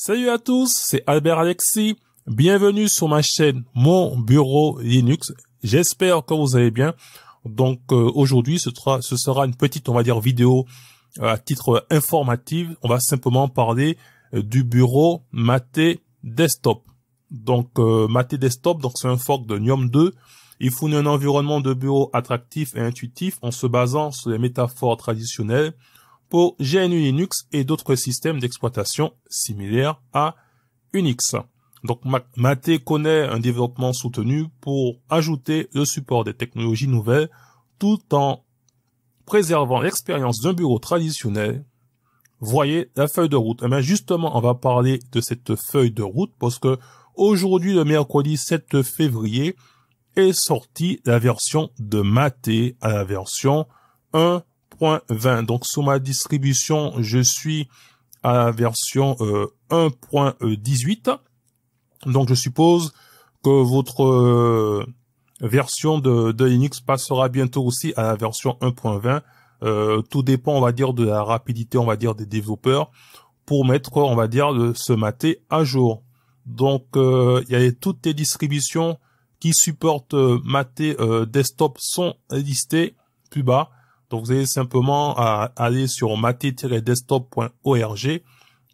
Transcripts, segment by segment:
Salut à tous, c'est Albert Alexis. Bienvenue sur ma chaîne Mon Bureau Linux. J'espère que vous allez bien. Donc euh, aujourd'hui, ce, ce sera, une petite, on va dire, vidéo euh, à titre informatif, On va simplement parler euh, du bureau Mate Desktop. Donc Maté Desktop, donc c'est un fork de Gnome 2. Il fournit un environnement de bureau attractif et intuitif en se basant sur les métaphores traditionnelles pour GNU Linux et d'autres systèmes d'exploitation similaires à Unix. Donc Maté connaît un développement soutenu pour ajouter le support des technologies nouvelles tout en préservant l'expérience d'un bureau traditionnel. Voyez la feuille de route. Et eh bien justement, on va parler de cette feuille de route parce que aujourd'hui, le mercredi 7 février, est sortie la version de Maté à la version 1 1.20. Donc sous ma distribution, je suis à la version 1.18. Euh, Donc je suppose que votre euh, version de, Linux passera bientôt aussi à la version 1.20. Euh, tout dépend, on va dire, de la rapidité, on va dire, des développeurs pour mettre, on va dire, ce maté à jour. Donc, il y a toutes les distributions qui supportent maté desktop sont listées plus bas. Donc vous allez simplement euh, aller sur maté-desktop.org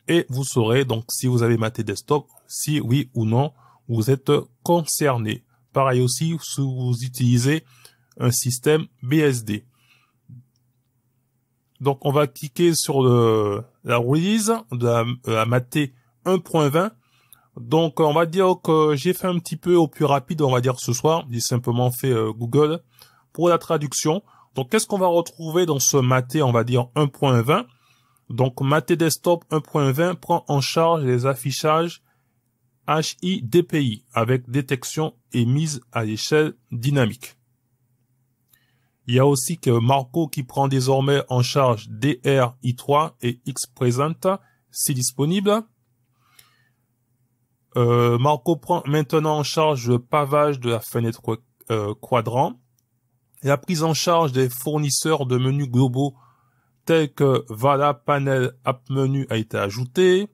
et vous saurez donc si vous avez maté desktop, si oui ou non vous êtes concerné. Pareil aussi si vous utilisez un système BSD. Donc on va cliquer sur la release de la, 1.20. Donc on va dire que j'ai fait un petit peu au plus rapide, on va dire ce soir. J'ai simplement fait euh, Google pour la traduction. Donc qu'est-ce qu'on va retrouver dans ce maté, on va dire 1.20 Donc maté desktop 1.20 prend en charge les affichages HIDPI avec détection et mise à l'échelle dynamique. Il y a aussi que Marco qui prend désormais en charge DRI3 et Xpresenta si disponible. Euh, Marco prend maintenant en charge le pavage de la fenêtre euh, quadrant la prise en charge des fournisseurs de menus globaux tels que Vala Panel App Menu a été ajoutée.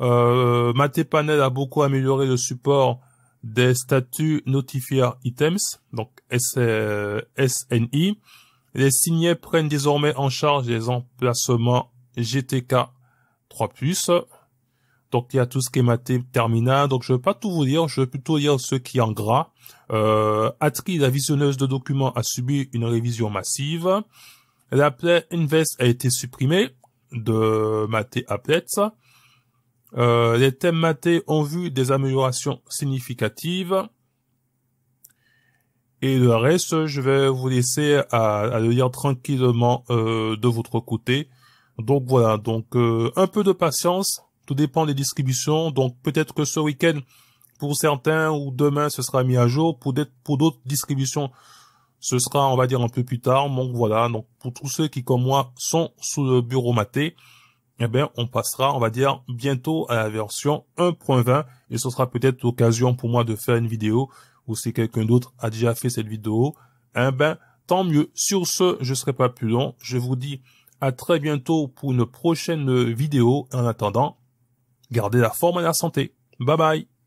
Euh, Panel a beaucoup amélioré le support des statuts Notifier Items, donc SNI. Euh, les signets prennent désormais en charge les emplacements GTK 3+, donc il y a tout ce qui est maté Terminal. Donc je ne vais pas tout vous dire, je vais plutôt dire ce qui est en gras. Euh, Atri, la visionneuse de documents, a subi une révision massive. L'applet Invest a été supprimée de Maté Applets. Euh, les thèmes matés ont vu des améliorations significatives. Et le reste, je vais vous laisser à, le lire tranquillement euh, de votre côté. Donc voilà, donc euh, un peu de patience, tout dépend des distributions. Donc peut-être que ce week-end, pour certains, ou demain, ce sera mis à jour. Pour d'autres distributions, ce sera, on va dire, un peu plus tard. Donc voilà, donc pour tous ceux qui, comme moi, sont sous le bureau maté, eh bien, on passera, on va dire, bientôt à la version 1.20 et ce sera peut-être l'occasion pour moi de faire une vidéo ou si quelqu'un d'autre a déjà fait cette vidéo, eh ben, tant mieux. Sur ce, je ne serai pas plus long. Je vous dis à très bientôt pour une prochaine vidéo. En attendant, Gardez la forme et la santé. Bye bye